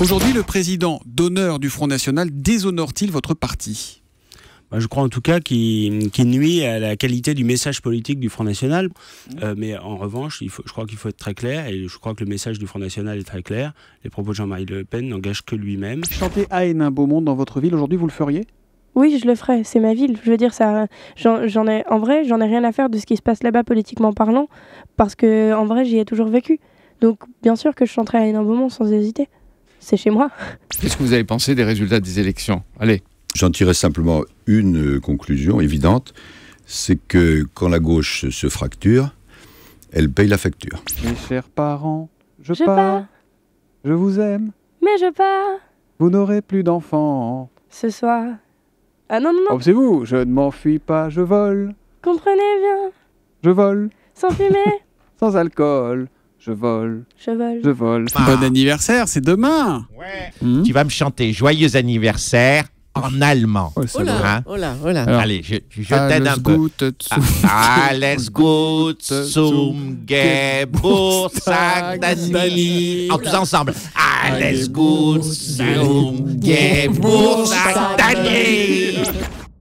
Aujourd'hui, le président d'honneur du Front National déshonore-t-il votre parti bah, je crois en tout cas qu'il nuit à la qualité du message politique du Front National. Mmh. Euh, mais en revanche, je crois qu'il faut être très clair, et je crois que le message du Front National est très clair. Les propos de Jean-Marie Le Pen n'engagent que lui-même. Chanter beau monde dans votre ville aujourd'hui, vous le feriez oui, je le ferais. c'est ma ville. Je veux dire, ça, j'en ai, en vrai, j'en ai rien à faire de ce qui se passe là-bas politiquement parlant, parce que en vrai, j'y ai toujours vécu. Donc, bien sûr que je chanterai à beau monde sans hésiter c'est chez moi. Qu'est-ce que vous avez pensé des résultats des élections Allez. J'en tirais simplement une euh, conclusion évidente, c'est que quand la gauche se fracture, elle paye la facture. Mes chers parents, je, pars. Je vous aime. Mais je pars. Vous n'aurez plus d'enfants. Ce soir. Ah non, non, non. c'est vous, je ne m'enfuis pas, je vole. Comprenez bien. Je vole. Sans fumer. Sans alcool. Je vole. Je vole. Je vole. Bon anniversaire, c'est demain. Ouais. Hmm. Tu vas me chanter joyeux anniversaire en ah. allemand. Oh, là, oh là, Allez, je, t'aide un peu. Ah, alles gut zum Geburtstag Dani. En tous ensemble. Alles gut zum Geburtstag Dani.